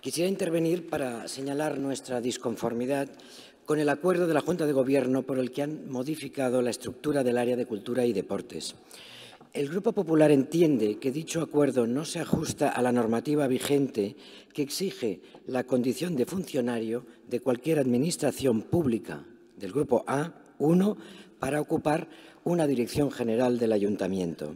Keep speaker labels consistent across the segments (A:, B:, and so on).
A: Quisiera intervenir para señalar nuestra disconformidad con el acuerdo de la Junta de Gobierno por el que han modificado la estructura del área de cultura y deportes. El Grupo Popular entiende que dicho acuerdo no se ajusta a la normativa vigente que exige la condición de funcionario de cualquier administración pública del Grupo A1 para ocupar una dirección general del ayuntamiento.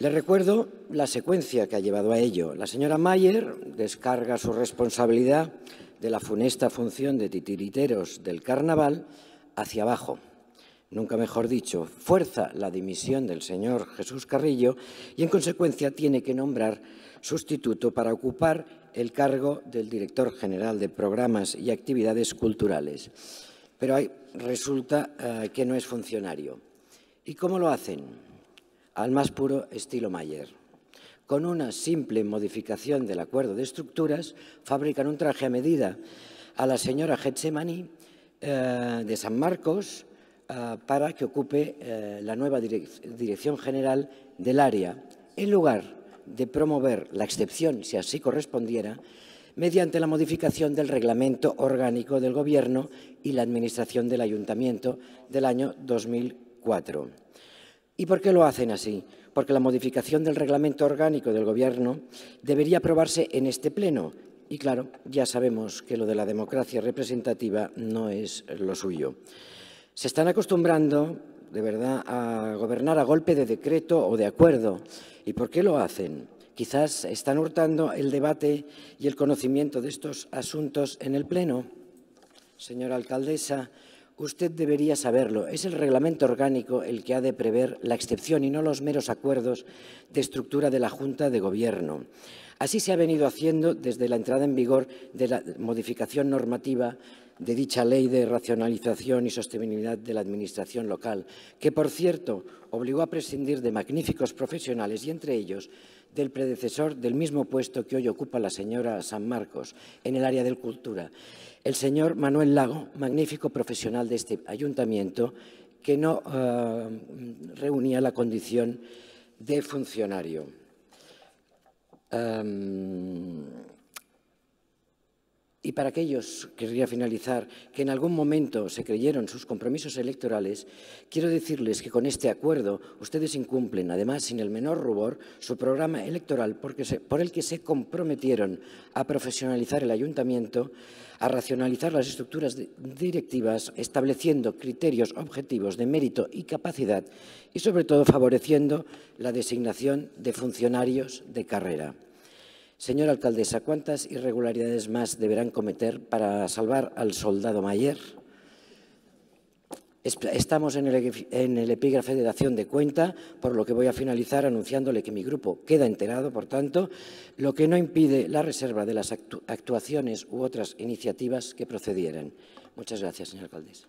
A: Le recuerdo la secuencia que ha llevado a ello. La señora Mayer descarga su responsabilidad de la funesta función de titiriteros del carnaval hacia abajo. Nunca mejor dicho, fuerza la dimisión del señor Jesús Carrillo y en consecuencia tiene que nombrar sustituto para ocupar el cargo del director general de programas y actividades culturales. Pero ahí resulta eh, que no es funcionario. ¿Y cómo lo hacen? al más puro estilo Mayer. Con una simple modificación del acuerdo de estructuras, fabrican un traje a medida a la señora Getsemani eh, de San Marcos eh, para que ocupe eh, la nueva dirección general del área, en lugar de promover la excepción, si así correspondiera, mediante la modificación del reglamento orgánico del Gobierno y la Administración del Ayuntamiento del año 2004. ¿Y por qué lo hacen así? Porque la modificación del reglamento orgánico del Gobierno debería aprobarse en este Pleno. Y claro, ya sabemos que lo de la democracia representativa no es lo suyo. Se están acostumbrando, de verdad, a gobernar a golpe de decreto o de acuerdo. ¿Y por qué lo hacen? Quizás están hurtando el debate y el conocimiento de estos asuntos en el Pleno. Señora alcaldesa, Usted debería saberlo. Es el reglamento orgánico el que ha de prever la excepción y no los meros acuerdos de estructura de la Junta de Gobierno. Así se ha venido haciendo desde la entrada en vigor de la modificación normativa de dicha ley de racionalización y sostenibilidad de la administración local, que, por cierto, obligó a prescindir de magníficos profesionales y, entre ellos, del predecesor del mismo puesto que hoy ocupa la señora San Marcos en el área de cultura, el señor Manuel Lago, magnífico profesional de este ayuntamiento, que no eh, reunía la condición de funcionario. Em, y para aquellos, querría finalizar, que en algún momento se creyeron sus compromisos electorales, quiero decirles que con este acuerdo ustedes incumplen, además sin el menor rubor, su programa electoral por el que se comprometieron a profesionalizar el ayuntamiento, a racionalizar las estructuras directivas, estableciendo criterios objetivos de mérito y capacidad y sobre todo favoreciendo la designación de funcionarios de carrera. Señora alcaldesa, ¿cuántas irregularidades más deberán cometer para salvar al soldado Mayer? Estamos en el, epígrafe de dación de cuenta, por lo que voy a finalizar anunciándole que mi grupo queda enterado, por tanto, lo que no impide la reserva de las actuaciones u otras iniciativas que procedieran. Muchas gracias, señor alcaldesa.